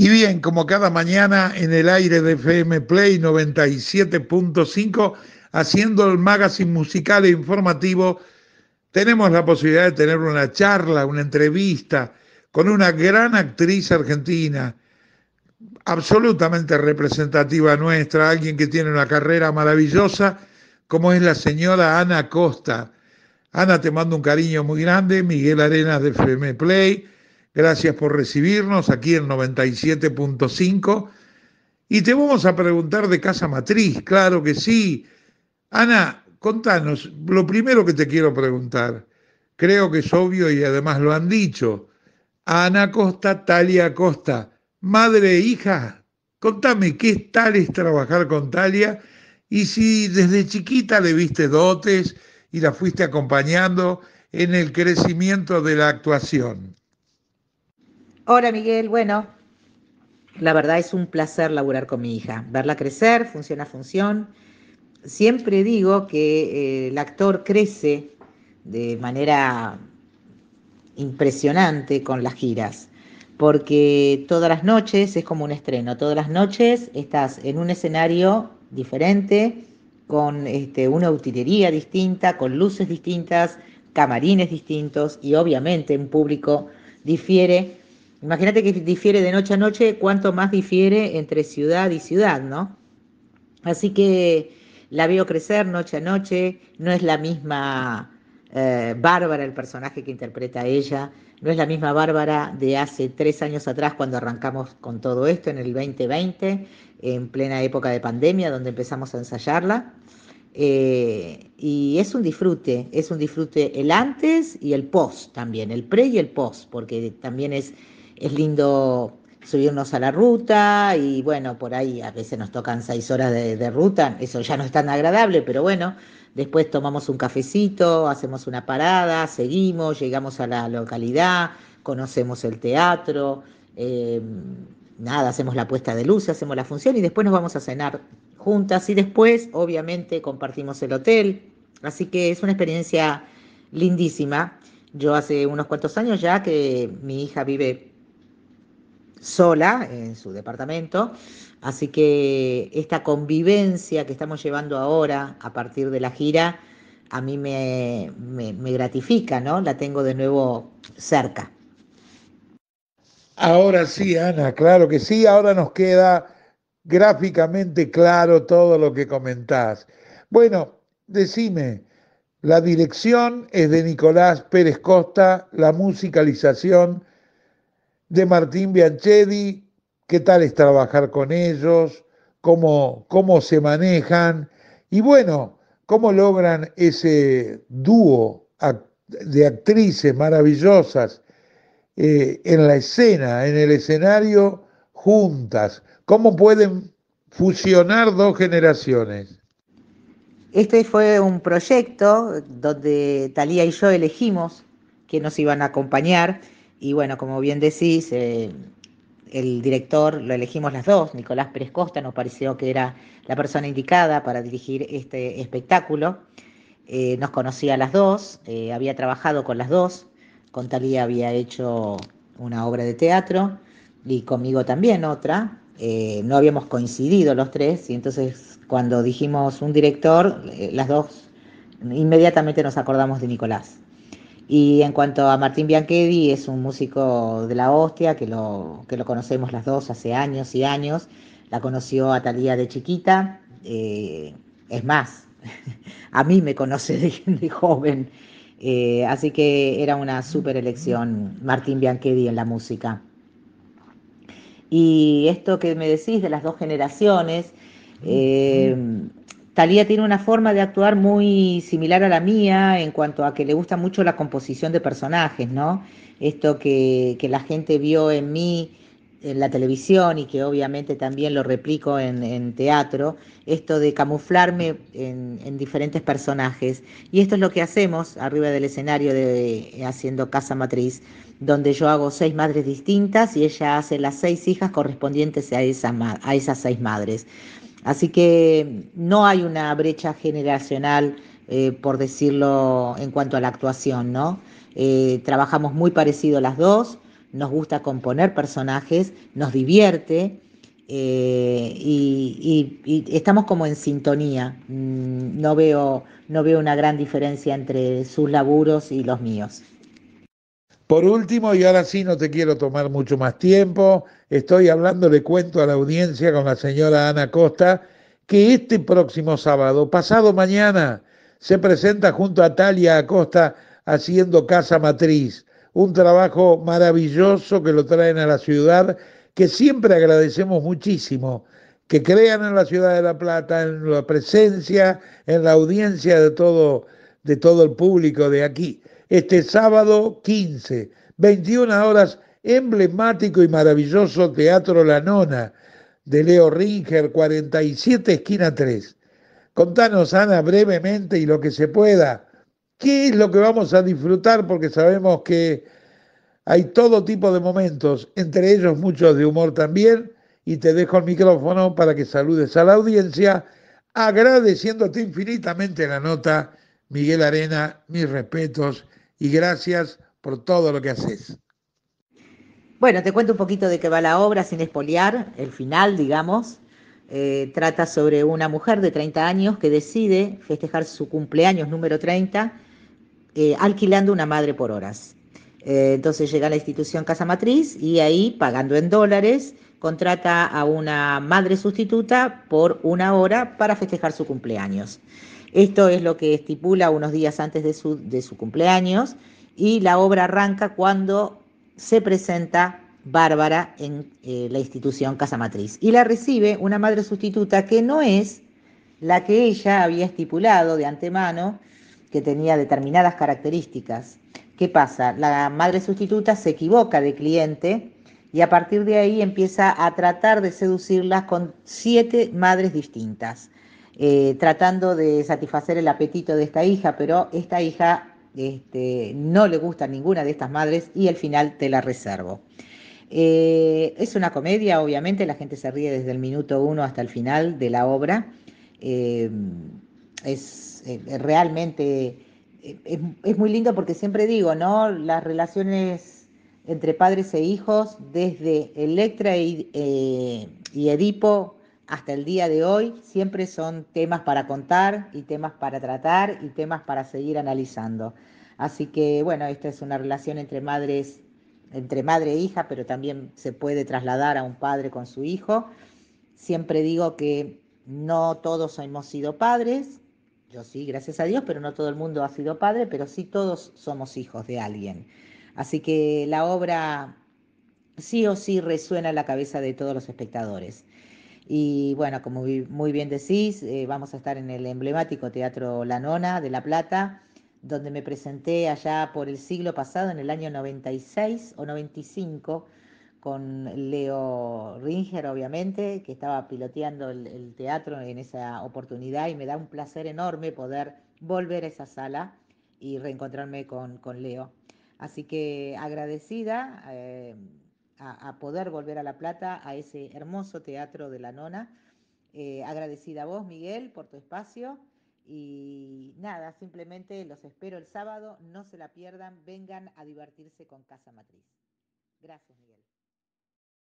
Y bien, como cada mañana en el aire de FM Play 97.5, haciendo el magazine musical e informativo, tenemos la posibilidad de tener una charla, una entrevista con una gran actriz argentina, absolutamente representativa nuestra, alguien que tiene una carrera maravillosa, como es la señora Ana Costa. Ana, te mando un cariño muy grande, Miguel Arenas de FM Play Gracias por recibirnos aquí en 97.5. Y te vamos a preguntar de Casa Matriz, claro que sí. Ana, contanos, lo primero que te quiero preguntar, creo que es obvio y además lo han dicho. Ana Costa, Talia Costa, madre e hija, contame qué tal es trabajar con Talia y si desde chiquita le viste dotes y la fuiste acompañando en el crecimiento de la actuación. Hola Miguel, bueno, la verdad es un placer laburar con mi hija, verla crecer, funciona a función. Siempre digo que eh, el actor crece de manera impresionante con las giras, porque todas las noches es como un estreno, todas las noches estás en un escenario diferente, con este, una utilería distinta, con luces distintas, camarines distintos y obviamente un público difiere Imagínate que difiere de noche a noche, cuanto más difiere entre ciudad y ciudad, ¿no? Así que la veo crecer noche a noche, no es la misma eh, Bárbara el personaje que interpreta ella, no es la misma Bárbara de hace tres años atrás cuando arrancamos con todo esto en el 2020, en plena época de pandemia donde empezamos a ensayarla. Eh, y es un disfrute, es un disfrute el antes y el post también, el pre y el post, porque también es es lindo subirnos a la ruta y bueno, por ahí a veces nos tocan seis horas de, ruta, eso ya no es tan agradable, pero bueno, después tomamos un cafecito, hacemos una parada, seguimos, llegamos a la localidad, conocemos el teatro, eh, nada, hacemos la puesta de luz, hacemos la función y después nos vamos a cenar juntas y después obviamente compartimos el hotel, así que es una experiencia lindísima. Yo hace unos cuantos años ya que mi hija vive sola en su departamento, así que esta convivencia que estamos llevando ahora a partir de la gira, a mí me, me, gratifica, ¿no? La tengo de nuevo cerca. Ahora sí, Ana, claro que sí, ahora nos queda gráficamente claro todo lo que comentás. Bueno, decime, la dirección es de Nicolás Pérez Costa, la musicalización de Martín Bianchetti, qué tal es trabajar con ellos, cómo, cómo se manejan y bueno, cómo logran ese dúo de actrices maravillosas eh, en la escena, en el escenario, juntas, cómo pueden fusionar dos generaciones. Este fue un proyecto donde Talía y yo elegimos que nos iban a acompañar y bueno, como bien decís, eh, el director lo elegimos las dos, Nicolás Pérez Costa nos pareció que era la persona indicada para dirigir este espectáculo. Eh, nos conocía las dos, eh, había trabajado con las dos, con Talía había hecho una obra de teatro y conmigo también otra. no habíamos coincidido los tres y entonces cuando dijimos un director, las dos inmediatamente nos acordamos de Nicolás. Y en cuanto a Martín Bianchetti, es un músico de la hostia, que lo, conocemos las dos hace años y años. La conoció a Talía de chiquita. Eh, es más, a mí me conoce de, joven. Eh, así que era una súper elección Martín Bianchetti en la música. Y esto que me decís de las dos generaciones, Talía tiene una forma de actuar muy similar a la mía en cuanto a que le gusta mucho la composición de personajes, ¿no? Esto que, la gente vio en mí en la televisión y que obviamente también lo replico en, teatro, esto de camuflarme en, diferentes personajes. Y esto es lo que hacemos arriba del escenario de eh, haciendo Casa Matriz, donde yo hago seis madres distintas y ella hace las seis hijas correspondientes a a esas seis madres. Así que no hay una brecha generacional, eh, por decirlo, en cuanto a la actuación, ¿no? Eh, trabajamos muy parecido las dos, nos gusta componer personajes, nos divierte eh, y, estamos como en sintonía. Mm, no veo, no veo una gran diferencia entre sus laburos y los míos. Por último, y ahora sí no te quiero tomar mucho más tiempo, estoy hablando, le cuento a la audiencia con la señora Ana Costa, que este próximo sábado, pasado mañana, se presenta junto a Talia Acosta haciendo Casa Matriz, un trabajo maravilloso que lo traen a la ciudad, que siempre agradecemos muchísimo, que crean en la ciudad de La Plata, en la presencia, en la audiencia de todo, de todo el público de aquí este sábado 15, 21 horas, emblemático y maravilloso Teatro La Nona de Leo Ringer, 47 esquina 3. Contanos, Ana, brevemente y lo que se pueda, ¿qué es lo que vamos a disfrutar? Porque sabemos que hay todo tipo de momentos, entre ellos muchos de humor también, y te dejo el micrófono para que saludes a la audiencia, agradeciéndote infinitamente la nota, Miguel Arena, mis respetos y gracias por todo lo que haces. Bueno, te cuento un poquito de qué va la obra, sin espolear, el final, digamos. Eh, trata sobre una mujer de 30 años que decide festejar su cumpleaños número 30 eh, alquilando una madre por horas. Eh, entonces llega a la institución Casa Matriz y ahí, pagando en dólares, contrata a una madre sustituta por una hora para festejar su cumpleaños. Esto es lo que estipula unos días antes de su, de su cumpleaños y la obra arranca cuando se presenta Bárbara en eh, la institución Casa Matriz y la recibe una madre sustituta que no es la que ella había estipulado de antemano que tenía determinadas características. ¿Qué pasa? La madre sustituta se equivoca de cliente y a partir de ahí empieza a tratar de seducirlas con siete madres distintas, eh, tratando de satisfacer el apetito de esta hija, pero esta hija este, no le gusta ninguna de estas madres y al final te la reservo. Eh, es una comedia, obviamente, la gente se ríe desde el minuto uno hasta el final de la obra. Eh, es realmente es, es muy lindo porque siempre digo, ¿no? Las relaciones entre padres e hijos desde Electra eh, y, Edipo hasta el día de hoy siempre son temas para contar y temas para tratar y temas para seguir analizando. Así que bueno, esta es una relación entre madres, entre madre e hija, pero también se puede trasladar a un padre con su hijo. Siempre digo que no todos hemos sido padres, yo sí, gracias a Dios, pero no todo el mundo ha sido padre, pero sí todos somos hijos de alguien. Así que la obra sí o sí resuena en la cabeza de todos los espectadores. Y bueno, como muy bien decís, eh, vamos a estar en el emblemático Teatro La Nona de La Plata, donde me presenté allá por el siglo pasado, en el año 96 o 95, con Leo Ringer, obviamente, que estaba piloteando el, teatro en esa oportunidad y me da un placer enorme poder volver a esa sala y reencontrarme con Leo Así que agradecida eh, a, poder volver a La Plata, a ese hermoso teatro de la nona. Eh, agradecida a vos, Miguel, por tu espacio. Y nada, simplemente los espero el sábado, no se la pierdan, vengan a divertirse con Casa Matriz. Gracias, Miguel.